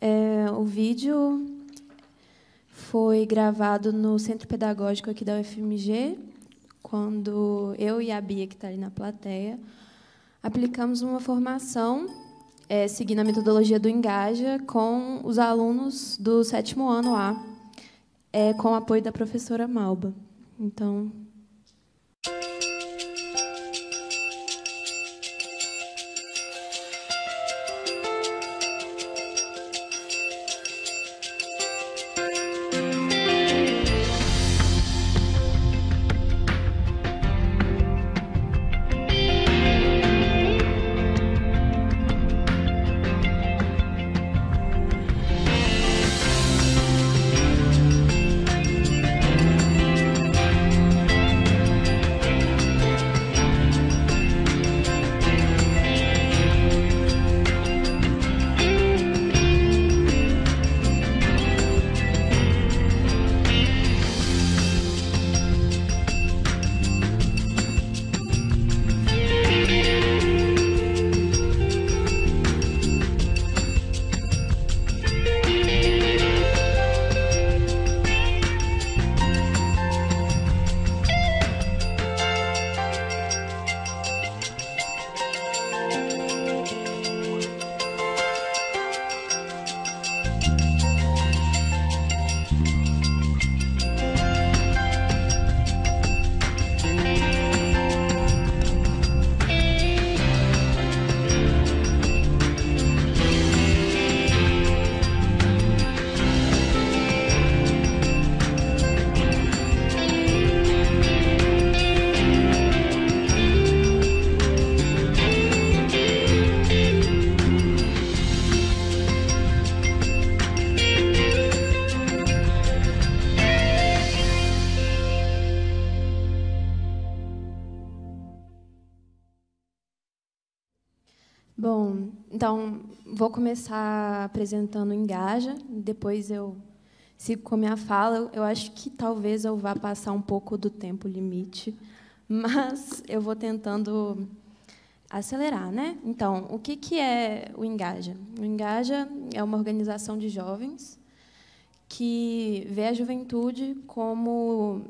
É, o vídeo foi gravado no Centro Pedagógico aqui da UFMG, quando eu e a Bia, que está ali na plateia, aplicamos uma formação é, seguindo a metodologia do Engaja com os alunos do sétimo ano A, é, com o apoio da professora Malba. Então, começar apresentando o Engaja, depois eu sigo com a minha fala. Eu acho que talvez eu vá passar um pouco do tempo limite, mas eu vou tentando acelerar, né? Então, o que que é o Engaja? O Engaja é uma organização de jovens que vê a juventude como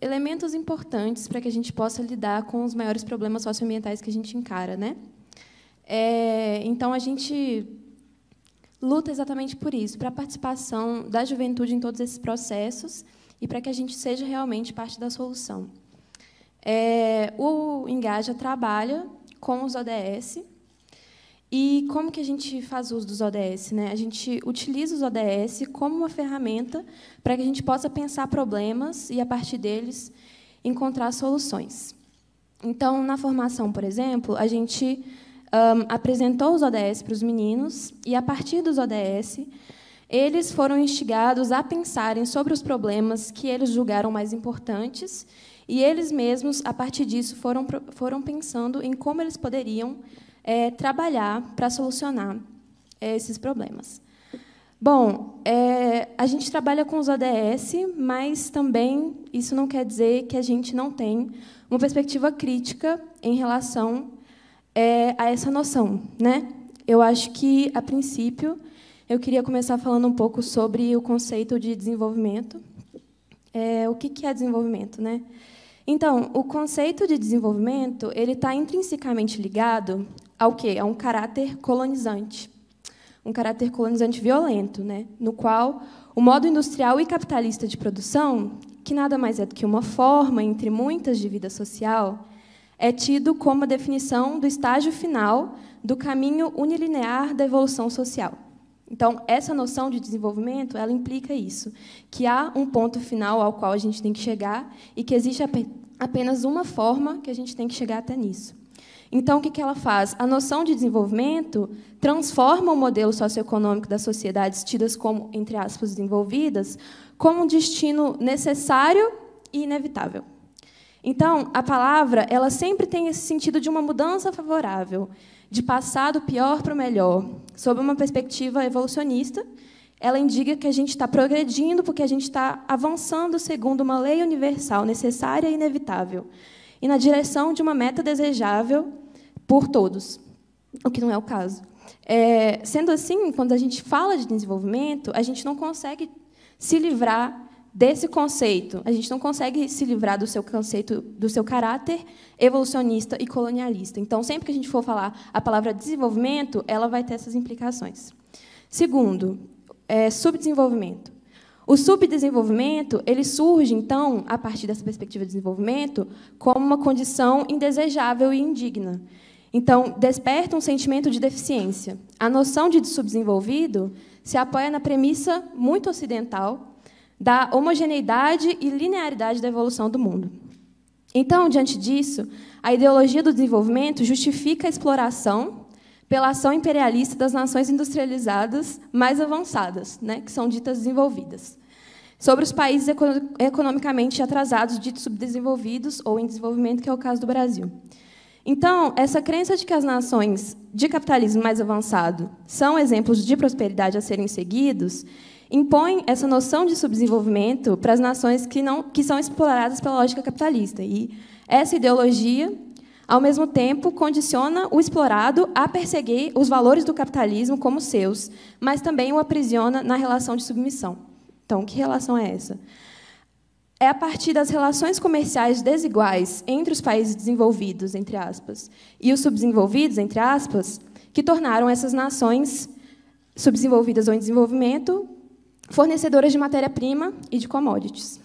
elementos importantes para que a gente possa lidar com os maiores problemas socioambientais que a gente encara, né? É, então, a gente luta exatamente por isso, para a participação da juventude em todos esses processos e para que a gente seja realmente parte da solução. É, o Engaja trabalha com os ODS. E como que a gente faz uso dos ODS? Né? A gente utiliza os ODS como uma ferramenta para que a gente possa pensar problemas e, a partir deles, encontrar soluções. Então, na formação, por exemplo, a gente um, apresentou os ODS para os meninos, e a partir dos ODS, eles foram instigados a pensarem sobre os problemas que eles julgaram mais importantes, e eles mesmos, a partir disso, foram, foram pensando em como eles poderiam é, trabalhar para solucionar é, esses problemas. Bom, é, a gente trabalha com os ODS, mas também isso não quer dizer que a gente não tem uma perspectiva crítica em relação é, a essa noção. Né? Eu acho que, a princípio, eu queria começar falando um pouco sobre o conceito de desenvolvimento. É, o que é desenvolvimento? Né? Então, o conceito de desenvolvimento ele está intrinsecamente ligado ao quê? A um caráter colonizante, um caráter colonizante violento, né? no qual o modo industrial e capitalista de produção, que nada mais é do que uma forma, entre muitas, de vida social, é tido como a definição do estágio final do caminho unilinear da evolução social. Então, essa noção de desenvolvimento, ela implica isso, que há um ponto final ao qual a gente tem que chegar e que existe apenas uma forma que a gente tem que chegar até nisso. Então, o que ela faz? A noção de desenvolvimento transforma o modelo socioeconômico das sociedades tidas como, entre aspas, desenvolvidas, como um destino necessário e inevitável. Então, a palavra, ela sempre tem esse sentido de uma mudança favorável, de passar do pior para o melhor. Sob uma perspectiva evolucionista, ela indica que a gente está progredindo porque a gente está avançando segundo uma lei universal necessária e inevitável, e na direção de uma meta desejável por todos, o que não é o caso. É, sendo assim, quando a gente fala de desenvolvimento, a gente não consegue se livrar desse conceito. A gente não consegue se livrar do seu conceito, do seu caráter evolucionista e colonialista. Então, sempre que a gente for falar a palavra desenvolvimento, ela vai ter essas implicações. Segundo, é, subdesenvolvimento. O subdesenvolvimento ele surge então a partir dessa perspectiva de desenvolvimento como uma condição indesejável e indigna. Então, desperta um sentimento de deficiência. A noção de subdesenvolvido se apoia na premissa muito ocidental da homogeneidade e linearidade da evolução do mundo. Então, diante disso, a ideologia do desenvolvimento justifica a exploração pela ação imperialista das nações industrializadas mais avançadas, né, que são ditas desenvolvidas, sobre os países economicamente atrasados, ditos subdesenvolvidos ou em desenvolvimento, que é o caso do Brasil. Então, essa crença de que as nações de capitalismo mais avançado são exemplos de prosperidade a serem seguidos impõe essa noção de subdesenvolvimento para as nações que, não, que são exploradas pela lógica capitalista. E essa ideologia, ao mesmo tempo, condiciona o explorado a perseguir os valores do capitalismo como seus, mas também o aprisiona na relação de submissão. Então, que relação é essa? é a partir das relações comerciais desiguais entre os países desenvolvidos, entre aspas, e os subdesenvolvidos, entre aspas, que tornaram essas nações subdesenvolvidas ou em desenvolvimento fornecedoras de matéria-prima e de commodities.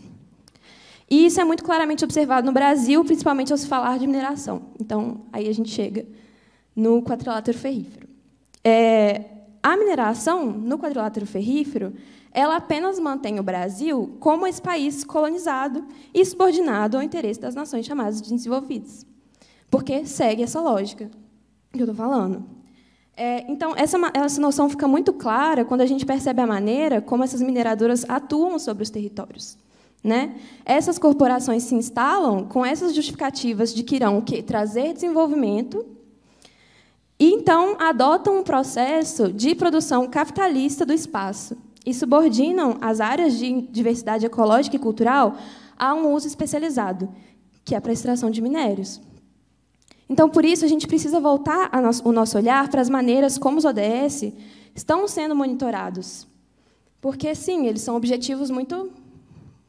E isso é muito claramente observado no Brasil, principalmente ao se falar de mineração. Então, aí a gente chega no quadrilátero ferrífero. É, a mineração no quadrilátero ferrífero, ela apenas mantém o Brasil como esse país colonizado e subordinado ao interesse das nações chamadas de desenvolvidas, porque segue essa lógica que eu estou falando. É, então, essa, essa noção fica muito clara quando a gente percebe a maneira como essas mineradoras atuam sobre os territórios. Né? Essas corporações se instalam com essas justificativas de que irão trazer desenvolvimento e, então, adotam um processo de produção capitalista do espaço e subordinam as áreas de diversidade ecológica e cultural a um uso especializado, que é a extração de minérios. Então, por isso, a gente precisa voltar o nosso olhar para as maneiras como os ODS estão sendo monitorados. Porque, sim, eles são objetivos muito,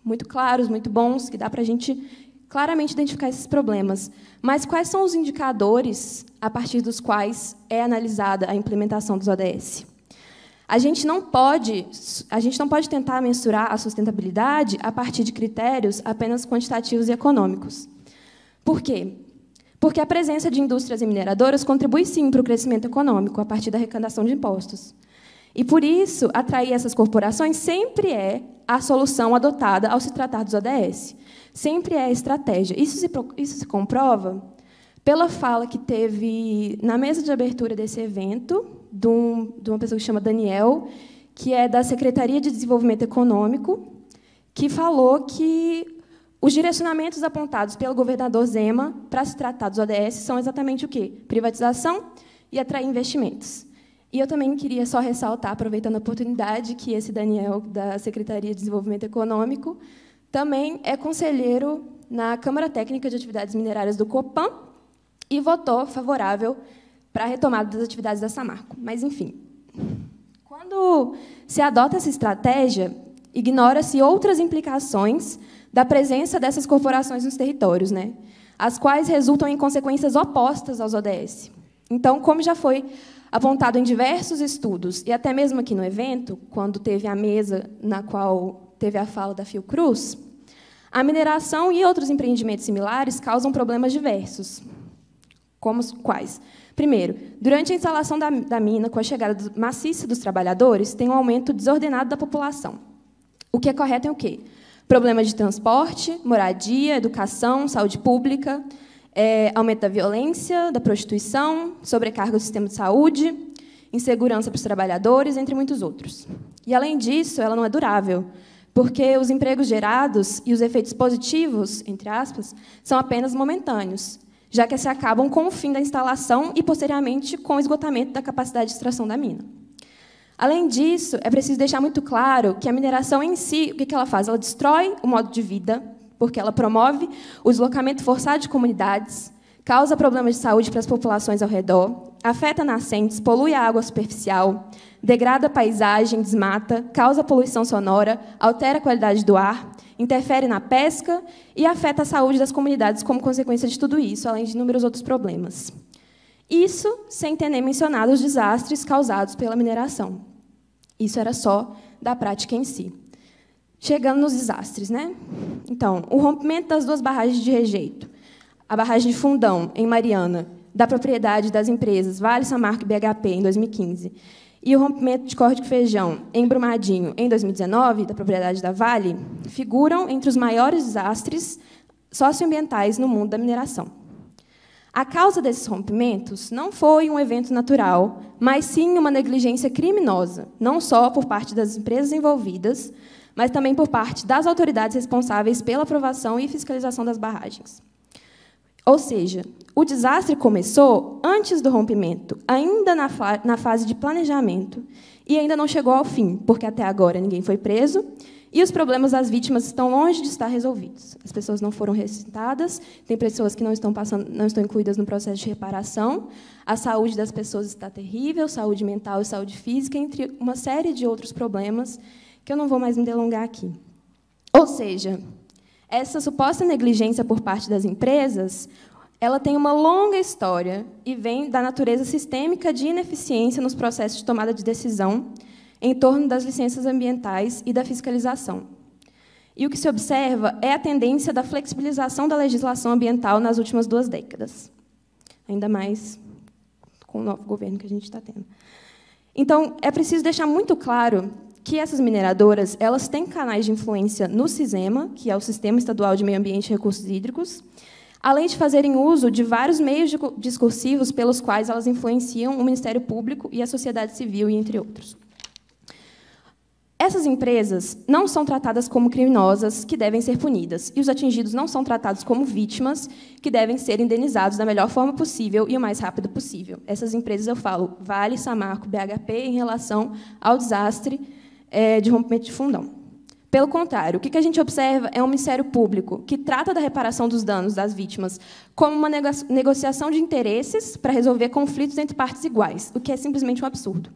muito claros, muito bons, que dá para a gente claramente identificar esses problemas. Mas quais são os indicadores a partir dos quais é analisada a implementação dos ODS? A gente não pode, a gente não pode tentar mensurar a sustentabilidade a partir de critérios apenas quantitativos e econômicos. Por quê? Porque a presença de indústrias e mineradoras contribui sim para o crescimento econômico a partir da arrecadação de impostos. E por isso, atrair essas corporações sempre é a solução adotada ao se tratar dos ODS. Sempre é a estratégia. Isso se, isso se comprova pela fala que teve na mesa de abertura desse evento, de, um, de uma pessoa que chama Daniel, que é da Secretaria de Desenvolvimento Econômico, que falou que os direcionamentos apontados pelo governador Zema para se tratar dos ODS são exatamente o quê? Privatização e atrair investimentos. E eu também queria só ressaltar, aproveitando a oportunidade, que esse Daniel, da Secretaria de Desenvolvimento Econômico, também é conselheiro na Câmara Técnica de Atividades Minerárias do Copan e votou favorável para a retomada das atividades da Samarco. Mas, enfim, quando se adota essa estratégia, ignora-se outras implicações da presença dessas corporações nos territórios, né? as quais resultam em consequências opostas aos ODS. Então, como já foi apontado em diversos estudos, e até mesmo aqui no evento, quando teve a mesa na qual teve a fala da Fiocruz, a mineração e outros empreendimentos similares causam problemas diversos. Como quais? Primeiro, durante a instalação da, da mina, com a chegada do, maciça dos trabalhadores, tem um aumento desordenado da população. O que é correto é o quê? Problema de transporte, moradia, educação, saúde pública, é, aumento da violência, da prostituição, sobrecarga do sistema de saúde, insegurança para os trabalhadores, entre muitos outros. E, além disso, ela não é durável, porque os empregos gerados e os efeitos positivos, entre aspas, são apenas momentâneos, já que se acabam com o fim da instalação e, posteriormente, com o esgotamento da capacidade de extração da mina. Além disso, é preciso deixar muito claro que a mineração em si, o que ela faz? Ela destrói o modo de vida, porque ela promove o deslocamento forçado de comunidades, causa problemas de saúde para as populações ao redor, afeta nascentes, polui a água superficial, degrada a paisagem, desmata, causa poluição sonora, altera a qualidade do ar, interfere na pesca e afeta a saúde das comunidades como consequência de tudo isso, além de inúmeros outros problemas. Isso sem ter nem mencionado os desastres causados pela mineração. Isso era só da prática em si. Chegando nos desastres, né? Então, o rompimento das duas barragens de rejeito. A barragem de Fundão, em Mariana, da propriedade das empresas Vale, Samarco e BHP, em 2015. E o rompimento de Córdigo Feijão, em Brumadinho, em 2019, da propriedade da Vale, figuram entre os maiores desastres socioambientais no mundo da mineração. A causa desses rompimentos não foi um evento natural, mas sim uma negligência criminosa, não só por parte das empresas envolvidas, mas também por parte das autoridades responsáveis pela aprovação e fiscalização das barragens. Ou seja, o desastre começou antes do rompimento, ainda na, fa na fase de planejamento, e ainda não chegou ao fim, porque até agora ninguém foi preso e os problemas das vítimas estão longe de estar resolvidos. As pessoas não foram ressuscitadas, tem pessoas que não estão, passando, não estão incluídas no processo de reparação, a saúde das pessoas está terrível, saúde mental e saúde física, entre uma série de outros problemas que eu não vou mais me delongar aqui. Ou seja, essa suposta negligência por parte das empresas, ela tem uma longa história e vem da natureza sistêmica de ineficiência nos processos de tomada de decisão em torno das licenças ambientais e da fiscalização. E o que se observa é a tendência da flexibilização da legislação ambiental nas últimas duas décadas, ainda mais com o novo governo que a gente está tendo. Então, é preciso deixar muito claro que essas mineradoras elas têm canais de influência no SISEMA, que é o Sistema Estadual de Meio Ambiente e Recursos Hídricos, além de fazerem uso de vários meios discursivos pelos quais elas influenciam o Ministério Público e a sociedade civil, entre outros. Essas empresas não são tratadas como criminosas, que devem ser punidas, e os atingidos não são tratados como vítimas, que devem ser indenizados da melhor forma possível e o mais rápido possível. Essas empresas, eu falo, Vale, Samarco, BHP, em relação ao desastre é, de rompimento de fundão. Pelo contrário, o que a gente observa é um Ministério Público que trata da reparação dos danos das vítimas como uma negociação de interesses para resolver conflitos entre partes iguais, o que é simplesmente um absurdo.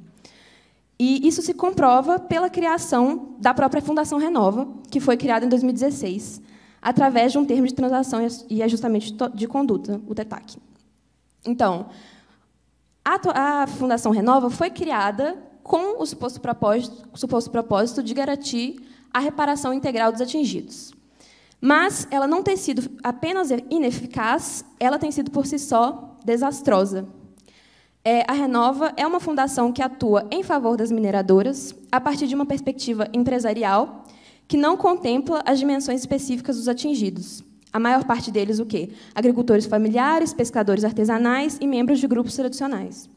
E isso se comprova pela criação da própria Fundação Renova, que foi criada em 2016, através de um termo de transação e ajustamento de conduta, o TETAC. Então, a, Fundação Renova foi criada com o suposto propósito, suposto propósito de garantir a reparação integral dos atingidos. Mas ela não tem sido apenas ineficaz, ela tem sido por si só desastrosa é, a Renova é uma fundação que atua em favor das mineradoras a partir de uma perspectiva empresarial que não contempla as dimensões específicas dos atingidos. A maior parte deles o quê? Agricultores familiares, pescadores artesanais e membros de grupos tradicionais.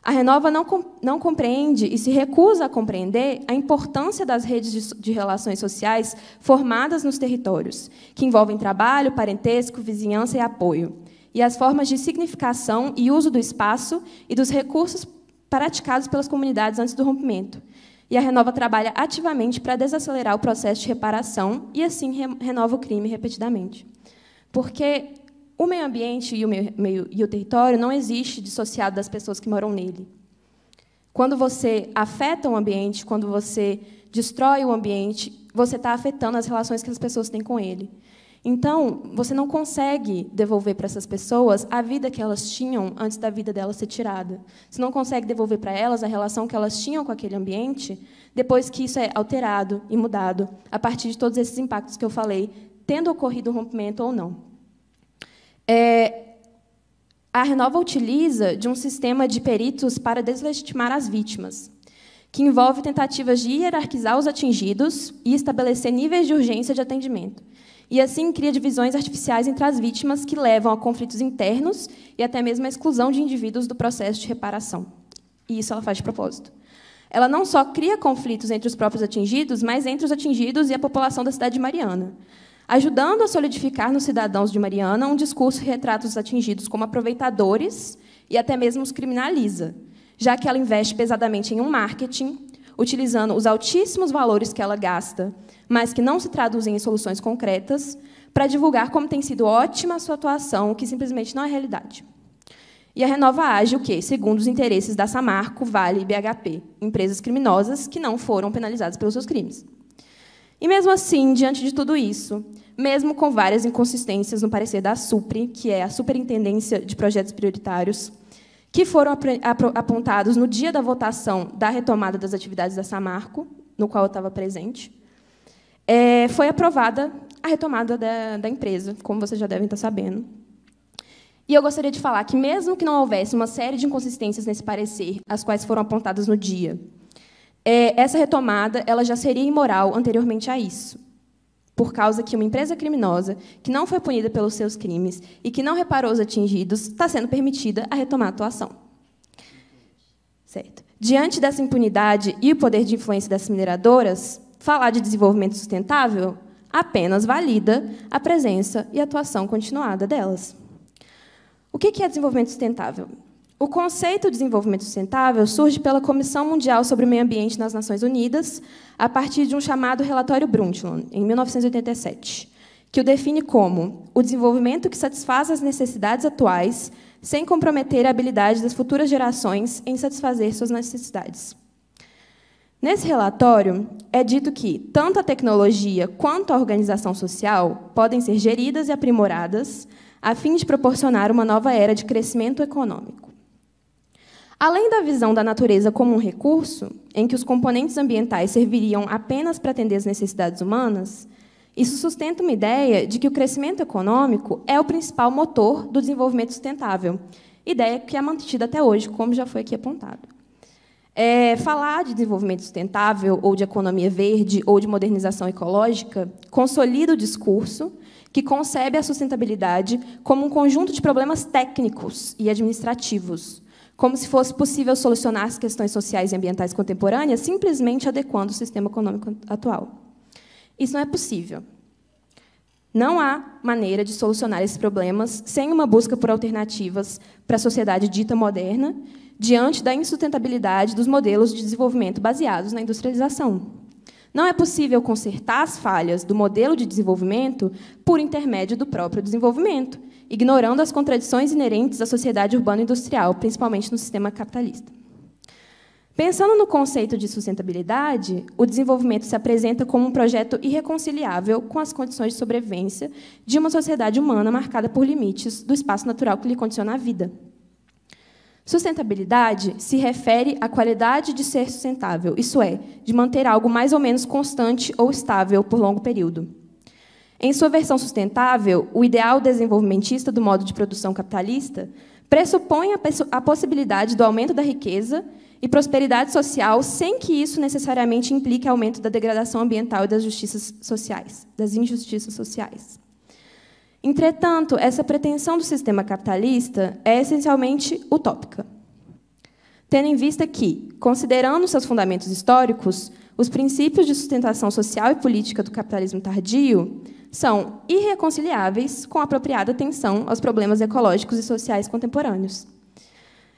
A Renova não, não compreende e se recusa a compreender a importância das redes de, de relações sociais formadas nos territórios, que envolvem trabalho, parentesco, vizinhança e apoio e as formas de significação e uso do espaço e dos recursos praticados pelas comunidades antes do rompimento. E a Renova trabalha ativamente para desacelerar o processo de reparação e, assim, re renova o crime repetidamente. Porque o meio ambiente e o, meio, meio, e o território não existe dissociado das pessoas que moram nele. Quando você afeta o ambiente, quando você destrói o ambiente, você está afetando as relações que as pessoas têm com ele. Então, você não consegue devolver para essas pessoas a vida que elas tinham antes da vida delas ser tirada. Você não consegue devolver para elas a relação que elas tinham com aquele ambiente depois que isso é alterado e mudado a partir de todos esses impactos que eu falei, tendo ocorrido um rompimento ou não. É, a Renova utiliza de um sistema de peritos para deslegitimar as vítimas, que envolve tentativas de hierarquizar os atingidos e estabelecer níveis de urgência de atendimento e assim cria divisões artificiais entre as vítimas que levam a conflitos internos e até mesmo a exclusão de indivíduos do processo de reparação. E isso ela faz de propósito. Ela não só cria conflitos entre os próprios atingidos, mas entre os atingidos e a população da cidade de Mariana, ajudando a solidificar nos cidadãos de Mariana um discurso que retrata os atingidos como aproveitadores e até mesmo os criminaliza, já que ela investe pesadamente em um marketing utilizando os altíssimos valores que ela gasta, mas que não se traduzem em soluções concretas, para divulgar como tem sido ótima a sua atuação, o que simplesmente não é realidade. E a Renova age o quê? Segundo os interesses da Samarco, Vale e BHP, empresas criminosas que não foram penalizadas pelos seus crimes. E mesmo assim, diante de tudo isso, mesmo com várias inconsistências no parecer da SUPRE, que é a Superintendência de Projetos Prioritários, que foram apontados no dia da votação da retomada das atividades da Samarco, no qual eu estava presente, é, foi aprovada a retomada da, da empresa, como vocês já devem estar sabendo. E eu gostaria de falar que, mesmo que não houvesse uma série de inconsistências nesse parecer, as quais foram apontadas no dia, é, essa retomada ela já seria imoral anteriormente a isso por causa que uma empresa criminosa, que não foi punida pelos seus crimes e que não reparou os atingidos, está sendo permitida a retomar a atuação. Certo. Diante dessa impunidade e o poder de influência das mineradoras, falar de desenvolvimento sustentável apenas valida a presença e atuação continuada delas. O que é desenvolvimento sustentável? O conceito de desenvolvimento sustentável surge pela Comissão Mundial sobre o Meio Ambiente nas Nações Unidas, a partir de um chamado relatório Brundtland, em 1987, que o define como o desenvolvimento que satisfaz as necessidades atuais sem comprometer a habilidade das futuras gerações em satisfazer suas necessidades. Nesse relatório, é dito que tanto a tecnologia quanto a organização social podem ser geridas e aprimoradas a fim de proporcionar uma nova era de crescimento econômico. Além da visão da natureza como um recurso, em que os componentes ambientais serviriam apenas para atender as necessidades humanas, isso sustenta uma ideia de que o crescimento econômico é o principal motor do desenvolvimento sustentável, ideia que é mantida até hoje, como já foi aqui apontado. É, falar de desenvolvimento sustentável, ou de economia verde, ou de modernização ecológica, consolida o discurso que concebe a sustentabilidade como um conjunto de problemas técnicos e administrativos, como se fosse possível solucionar as questões sociais e ambientais contemporâneas simplesmente adequando o sistema econômico atual. Isso não é possível. Não há maneira de solucionar esses problemas sem uma busca por alternativas para a sociedade dita moderna, diante da insustentabilidade dos modelos de desenvolvimento baseados na industrialização. Não é possível consertar as falhas do modelo de desenvolvimento por intermédio do próprio desenvolvimento, ignorando as contradições inerentes à sociedade urbana industrial, principalmente no sistema capitalista. Pensando no conceito de sustentabilidade, o desenvolvimento se apresenta como um projeto irreconciliável com as condições de sobrevivência de uma sociedade humana marcada por limites do espaço natural que lhe condiciona a vida. Sustentabilidade se refere à qualidade de ser sustentável, isso é, de manter algo mais ou menos constante ou estável por longo período. Em sua versão sustentável, o ideal desenvolvimentista do modo de produção capitalista pressupõe a possibilidade do aumento da riqueza e prosperidade social sem que isso necessariamente implique aumento da degradação ambiental e das justiças sociais, das injustiças sociais. Entretanto, essa pretensão do sistema capitalista é essencialmente utópica. Tendo em vista que, considerando seus fundamentos históricos, os princípios de sustentação social e política do capitalismo tardio são irreconciliáveis com a apropriada atenção aos problemas ecológicos e sociais contemporâneos.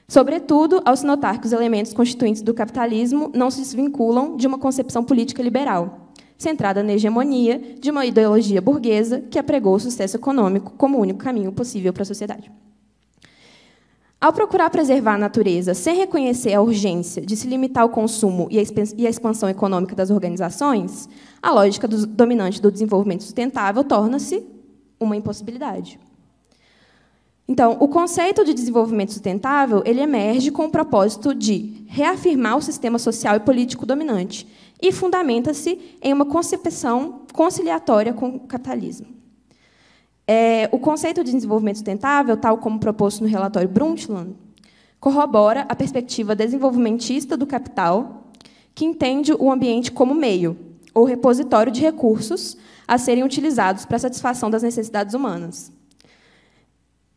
Sobretudo, ao se notar que os elementos constituintes do capitalismo não se desvinculam de uma concepção política liberal, centrada na hegemonia de uma ideologia burguesa que apregou o sucesso econômico como o único caminho possível para a sociedade. Ao procurar preservar a natureza sem reconhecer a urgência de se limitar ao consumo e a expansão econômica das organizações, a lógica do dominante do desenvolvimento sustentável torna-se uma impossibilidade. Então, o conceito de desenvolvimento sustentável ele emerge com o propósito de reafirmar o sistema social e político dominante e fundamenta-se em uma concepção conciliatória com o capitalismo. É, o conceito de desenvolvimento sustentável, tal como proposto no relatório Brundtland, corrobora a perspectiva desenvolvimentista do capital, que entende o ambiente como meio, ou repositório de recursos a serem utilizados para a satisfação das necessidades humanas.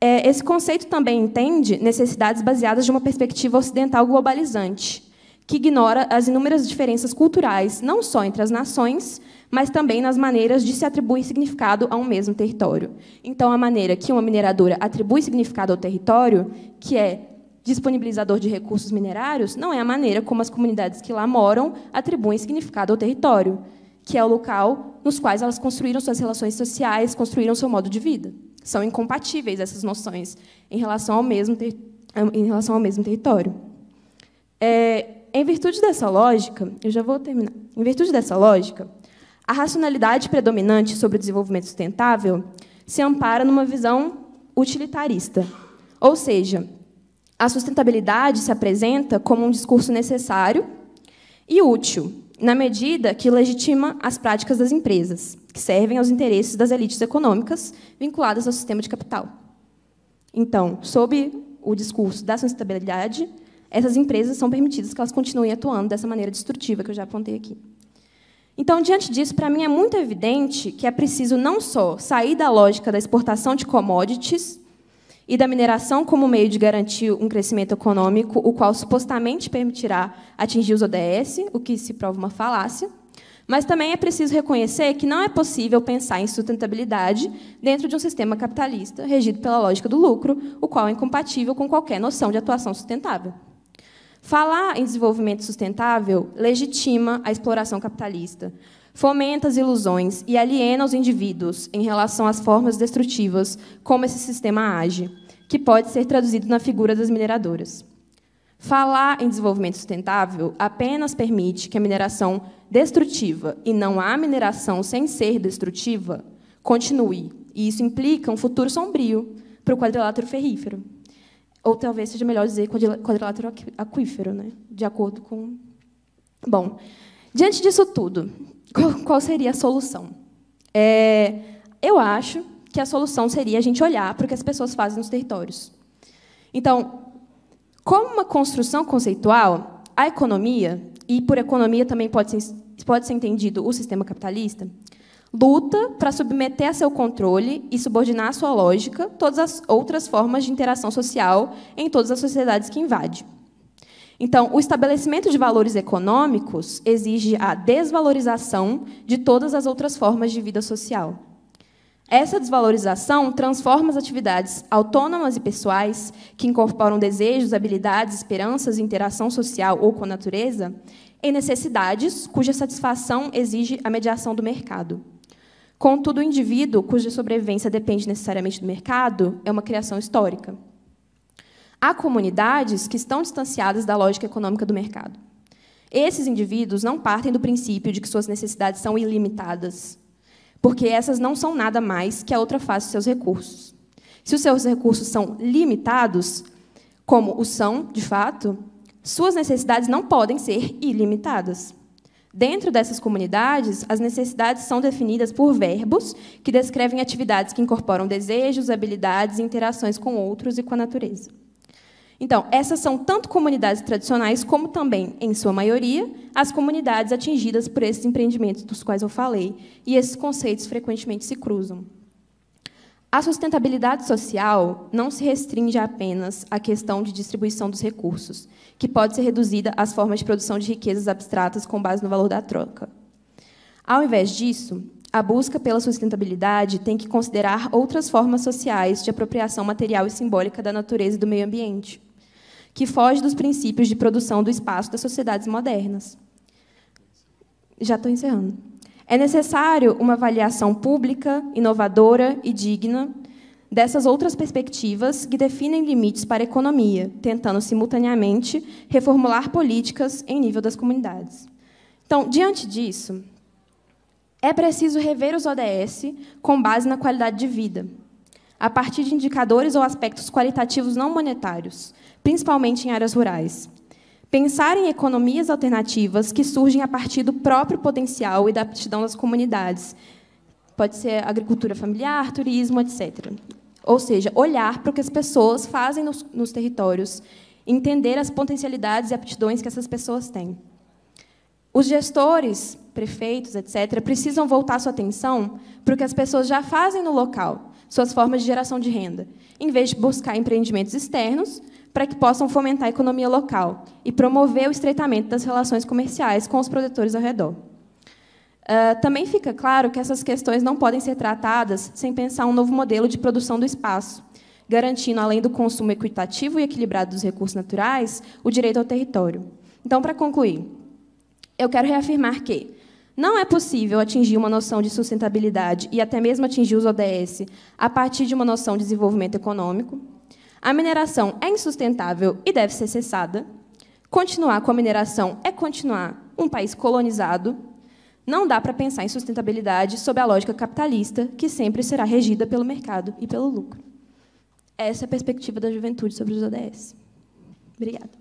É, esse conceito também entende necessidades baseadas de uma perspectiva ocidental globalizante, que ignora as inúmeras diferenças culturais, não só entre as nações, mas também nas maneiras de se atribuir significado a um mesmo território. Então, a maneira que uma mineradora atribui significado ao território, que é disponibilizador de recursos minerários, não é a maneira como as comunidades que lá moram atribuem significado ao território, que é o local nos quais elas construíram suas relações sociais, construíram seu modo de vida. São incompatíveis essas noções em relação ao mesmo, em relação ao mesmo território. É, em virtude dessa lógica, eu já vou terminar. Em virtude dessa lógica, a racionalidade predominante sobre o desenvolvimento sustentável se ampara numa visão utilitarista, ou seja, a sustentabilidade se apresenta como um discurso necessário e útil, na medida que legitima as práticas das empresas, que servem aos interesses das elites econômicas vinculadas ao sistema de capital. Então, sob o discurso da sustentabilidade, essas empresas são permitidas que elas continuem atuando dessa maneira destrutiva que eu já apontei aqui. Então, diante disso, para mim é muito evidente que é preciso não só sair da lógica da exportação de commodities e da mineração como meio de garantir um crescimento econômico, o qual supostamente permitirá atingir os ODS, o que se prova uma falácia, mas também é preciso reconhecer que não é possível pensar em sustentabilidade dentro de um sistema capitalista regido pela lógica do lucro, o qual é incompatível com qualquer noção de atuação sustentável. Falar em desenvolvimento sustentável legitima a exploração capitalista, fomenta as ilusões e aliena os indivíduos em relação às formas destrutivas como esse sistema age, que pode ser traduzido na figura das mineradoras. Falar em desenvolvimento sustentável apenas permite que a mineração destrutiva e não a mineração sem ser destrutiva continue, e isso implica um futuro sombrio para o quadrilátero ferrífero ou talvez seja melhor dizer quadrilátero aquífero, né? de acordo com. Bom, diante disso tudo, qual seria a solução? É, eu acho que a solução seria a gente olhar para o que as pessoas fazem nos territórios. Então, como uma construção conceitual, a economia, e por economia também pode ser, pode ser entendido o sistema capitalista, luta para submeter a seu controle e subordinar à sua lógica todas as outras formas de interação social em todas as sociedades que invade. Então, o estabelecimento de valores econômicos exige a desvalorização de todas as outras formas de vida social. Essa desvalorização transforma as atividades autônomas e pessoais, que incorporam desejos, habilidades, esperanças, interação social ou com a natureza, em necessidades cuja satisfação exige a mediação do mercado. Contudo, o indivíduo cuja sobrevivência depende necessariamente do mercado é uma criação histórica. Há comunidades que estão distanciadas da lógica econômica do mercado. Esses indivíduos não partem do princípio de que suas necessidades são ilimitadas, porque essas não são nada mais que a outra face dos seus recursos. Se os seus recursos são limitados, como o são de fato, suas necessidades não podem ser ilimitadas. Dentro dessas comunidades, as necessidades são definidas por verbos que descrevem atividades que incorporam desejos, habilidades e interações com outros e com a natureza. Então, essas são tanto comunidades tradicionais como também, em sua maioria, as comunidades atingidas por esses empreendimentos dos quais eu falei, e esses conceitos frequentemente se cruzam. A sustentabilidade social não se restringe apenas à questão de distribuição dos recursos, que pode ser reduzida às formas de produção de riquezas abstratas com base no valor da troca. Ao invés disso, a busca pela sustentabilidade tem que considerar outras formas sociais de apropriação material e simbólica da natureza e do meio ambiente, que foge dos princípios de produção do espaço das sociedades modernas. Já estou encerrando. É necessário uma avaliação pública, inovadora e digna dessas outras perspectivas que definem limites para a economia, tentando simultaneamente reformular políticas em nível das comunidades. Então, diante disso, é preciso rever os ODS com base na qualidade de vida, a partir de indicadores ou aspectos qualitativos não monetários, principalmente em áreas rurais, Pensar em economias alternativas que surgem a partir do próprio potencial e da aptidão das comunidades. Pode ser agricultura familiar, turismo, etc. Ou seja, olhar para o que as pessoas fazem nos, nos territórios, entender as potencialidades e aptidões que essas pessoas têm. Os gestores, prefeitos, etc., precisam voltar sua atenção para o que as pessoas já fazem no local, suas formas de geração de renda, em vez de buscar empreendimentos externos para que possam fomentar a economia local e promover o estreitamento das relações comerciais com os produtores ao redor. Uh, também fica claro que essas questões não podem ser tratadas sem pensar um novo modelo de produção do espaço, garantindo, além do consumo equitativo e equilibrado dos recursos naturais, o direito ao território. Então, para concluir, eu quero reafirmar que não é possível atingir uma noção de sustentabilidade e até mesmo atingir os ODS a partir de uma noção de desenvolvimento econômico, a mineração é insustentável e deve ser cessada. Continuar com a mineração é continuar um país colonizado. Não dá para pensar em sustentabilidade sob a lógica capitalista, que sempre será regida pelo mercado e pelo lucro. Essa é a perspectiva da juventude sobre os ODS. Obrigada.